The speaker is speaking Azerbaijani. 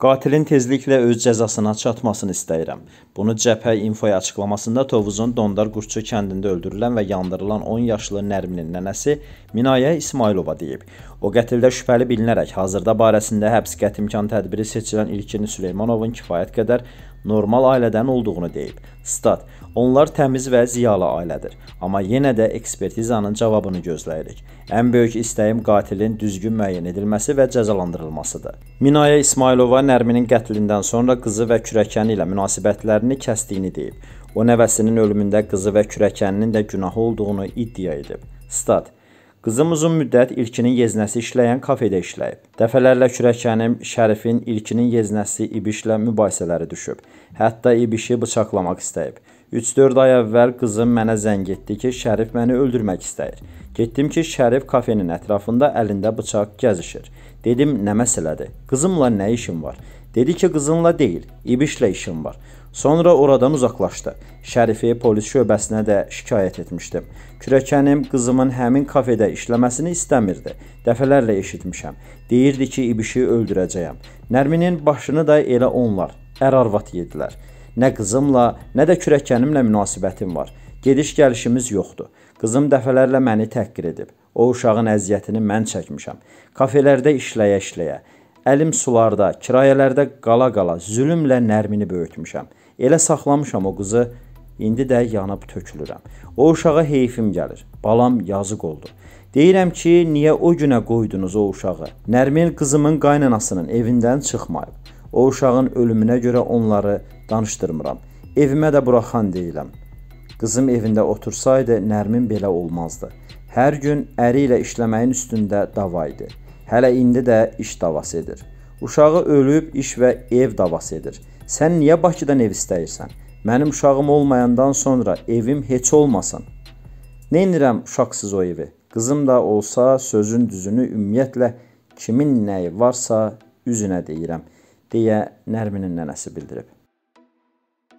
Qatilin tezliklə öz cəzasına çatmasını istəyirəm. Bunu cəbhə infoya açıqlamasında Tovuzun Dondar Qurtçu kəndində öldürülən və yandırılan 10 yaşlı Nərminin nənəsi Minayə İsmailova deyib. O qətildə şübhəli bilinərək hazırda barəsində həbs qətimkan tədbiri seçilən İlkin Süleymanovun kifayət qədər normal ailədən olduğunu deyib. Stat: Onlar təmiz və ziyalı ailədir, amma yenə də ekspertizanın cavabını gözləyirik. Ən böyük istəyim qatilin düzgün müəyyən edilməsi və cəzalandırılmasıdır. Minaya İsmailova Nərminin qətlindən sonra qızı və kürəkəni ilə münasibətlərini kəsdiyini deyib. O nəvəsinin ölümündə qızı və kürəkəninin də günahı olduğunu iddia edib. Stat: Qızım uzun müddət ilkinin yeznəsi işləyən kafedə işləyib. Dəfələrlə kürəkənim Şərifin ilkinin yeznəsi İbişlə mübahisələri düşüb. Hətta İbişi bıçaqlamaq istəyib. 3-4 ay əvvəl qızım mənə zəng etdi ki, Şərif məni öldürmək istəyir. Getdim ki, Şərif kafenin ətrafında əlində bıçaq gəzişir. Dedim, nə məsələdir? Qızımla nə işim var? Dedi ki, qızınla deyil, İbişlə işim var. Sonra oradan uzaqlaşdı. Şərifi polis şöbəsinə də şikayət etmişdim. Kürəkənim qızımın həmin kafedə işləməsini istəmirdi. Dəfələrlə eşitmişəm. Deyirdi ki, İbişi öldürəcəyəm. Nərminin başını da elə onlar, ər arvad yedilər. Nə qızımla, nə də kürəkənimlə münasibətim var. Gediş-gəlişimiz yoxdur. Qızım dəfələrlə məni təhqir edib. O uşağın əziyyətini mən çəkmişəm. Kafelərdə işləyə-işləyə, əlim sularda, kirayələrdə qala-qala zülmlə nərmini böyütmüşəm. Elə saxlamışam o qızı, indi də yanıb tökülürəm. O uşağa heyfim gəlir. Balam yazıq oldu. Deyirəm ki, niyə o günə qoydunuz o uşağı? Nərmin qızımın qaynanasının evindən çıxmayıb. O uşağın ölümünə görə onları danışdırmıram. Evimə də buraxan deyiləm. Qızım evində otursaydı, Nərmin belə olmazdı. Hər gün əri ilə işləməyin üstündə dava idi. Hələ indi də iş davası edir. Uşağı ölüb iş və ev davası edir. Sən niyə Bakıdan ev istəyirsən? Mənim uşağım olmayandan sonra evim heç olmasın. Nə edirəm uşaqsız o evi? Qızım da olsa sözün düzünü ümumiyyətlə kimin nəyi varsa üzünə deyirəm deyə Nərminin nənəsi bildirib.